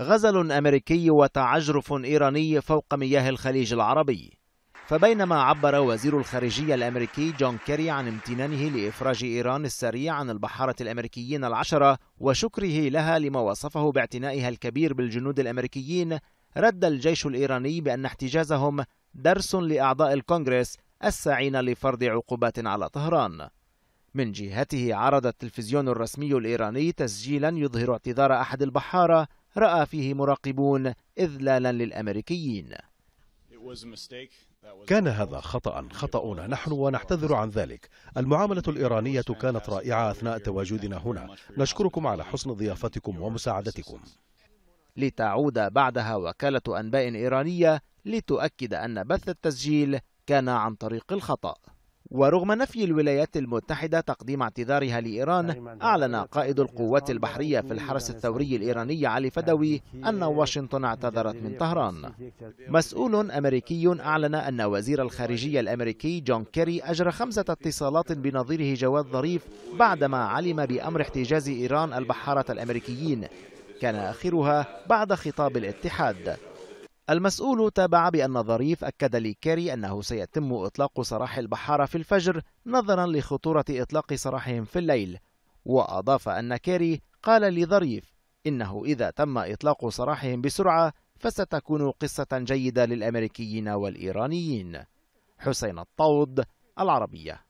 غزل أمريكي وتعجرف إيراني فوق مياه الخليج العربي فبينما عبر وزير الخارجية الأمريكي جون كيري عن امتنانه لإفراج إيران السريع عن البحارة الأمريكيين العشرة وشكره لها لما وصفه باعتنائها الكبير بالجنود الأمريكيين رد الجيش الإيراني بأن احتجازهم درس لأعضاء الكونغرس الساعين لفرض عقوبات على طهران من جهته عرض التلفزيون الرسمي الإيراني تسجيلا يظهر اعتذار أحد البحارة رأى فيه مراقبون إذلالا للأمريكيين كان هذا خطأ خطأنا نحن ونعتذر عن ذلك المعاملة الإيرانية كانت رائعة أثناء تواجدنا هنا نشكركم على حسن ضيافتكم ومساعدتكم لتعود بعدها وكالة أنباء إيرانية لتؤكد أن بث التسجيل كان عن طريق الخطأ ورغم نفي الولايات المتحدة تقديم اعتذارها لإيران أعلن قائد القوات البحرية في الحرس الثوري الإيراني علي فدوي أن واشنطن اعتذرت من طهران مسؤول أمريكي أعلن أن وزير الخارجية الأمريكي جون كيري أجرى خمسة اتصالات بنظيره جواد ظريف بعدما علم بأمر احتجاز إيران البحارة الأمريكيين كان آخرها بعد خطاب الاتحاد المسؤول تابع بأن ظريف أكد لكيري أنه سيتم إطلاق سراح البحارة في الفجر نظرا لخطورة إطلاق سراحهم في الليل وأضاف أن كيري قال لظريف إنه إذا تم إطلاق سراحهم بسرعة فستكون قصة جيدة للأمريكيين والإيرانيين حسين الطود العربية